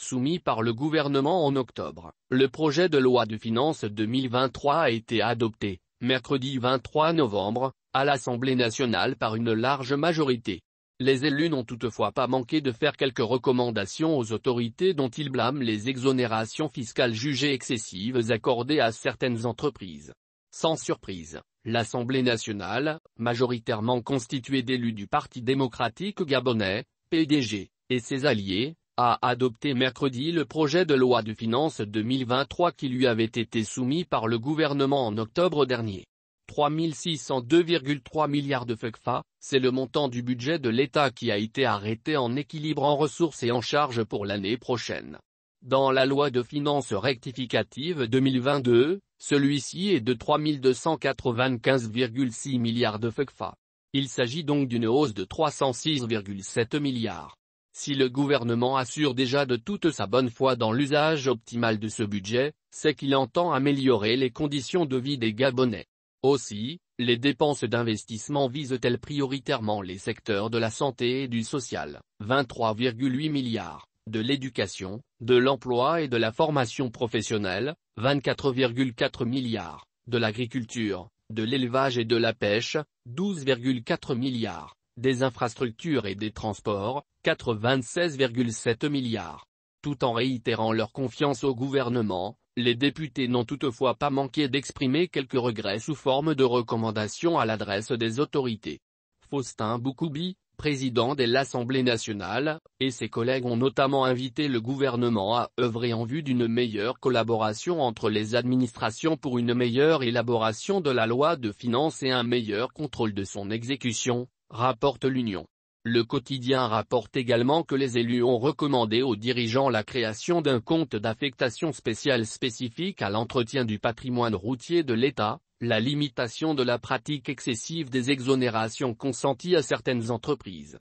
soumis par le gouvernement en octobre. Le projet de loi de finances 2023 a été adopté, mercredi 23 novembre, à l'Assemblée nationale par une large majorité. Les élus n'ont toutefois pas manqué de faire quelques recommandations aux autorités dont ils blâment les exonérations fiscales jugées excessives accordées à certaines entreprises. Sans surprise, l'Assemblée nationale, majoritairement constituée d'élus du Parti démocratique gabonais, PDG, et ses alliés, a adopté mercredi le projet de loi de finances 2023 qui lui avait été soumis par le gouvernement en octobre dernier. 3602,3 milliards de FECFA, c'est le montant du budget de l'État qui a été arrêté en équilibre en ressources et en charges pour l'année prochaine. Dans la loi de finances rectificative 2022, celui-ci est de 3295,6 milliards de FECFA. Il s'agit donc d'une hausse de 306,7 milliards. Si le gouvernement assure déjà de toute sa bonne foi dans l'usage optimal de ce budget, c'est qu'il entend améliorer les conditions de vie des Gabonais. Aussi, les dépenses d'investissement visent-elles prioritairement les secteurs de la santé et du social, 23,8 milliards, de l'éducation, de l'emploi et de la formation professionnelle, 24,4 milliards, de l'agriculture, de l'élevage et de la pêche, 12,4 milliards, des infrastructures et des transports, 96,7 milliards. Tout en réitérant leur confiance au gouvernement, les députés n'ont toutefois pas manqué d'exprimer quelques regrets sous forme de recommandations à l'adresse des autorités. Faustin Boukoubi, président de l'Assemblée nationale, et ses collègues ont notamment invité le gouvernement à œuvrer en vue d'une meilleure collaboration entre les administrations pour une meilleure élaboration de la loi de finances et un meilleur contrôle de son exécution, rapporte l'Union. Le quotidien rapporte également que les élus ont recommandé aux dirigeants la création d'un compte d'affectation spéciale spécifique à l'entretien du patrimoine routier de l'État, la limitation de la pratique excessive des exonérations consenties à certaines entreprises.